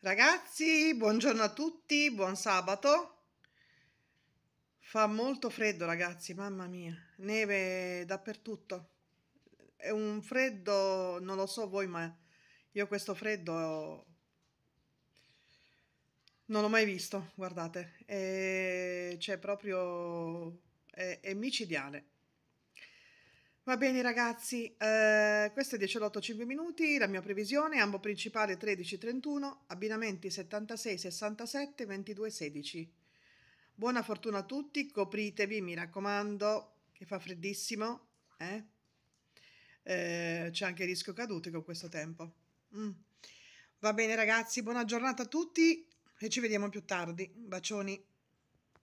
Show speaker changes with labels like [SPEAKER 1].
[SPEAKER 1] Ragazzi, buongiorno a tutti, buon sabato. Fa molto freddo, ragazzi, mamma mia, neve dappertutto. È un freddo, non lo so voi, ma io questo freddo non l'ho mai visto, guardate. È, eh, cioè, proprio è, è micidiale. Va bene ragazzi, eh, questo è 10.8-5 minuti, la mia previsione, ambo principale 13-31, abbinamenti 76-67, 22-16. Buona fortuna a tutti, copritevi, mi raccomando, che fa freddissimo, eh? eh, c'è anche il rischio cadute con questo tempo. Mm. Va bene ragazzi, buona giornata a tutti e ci vediamo più tardi. Bacioni.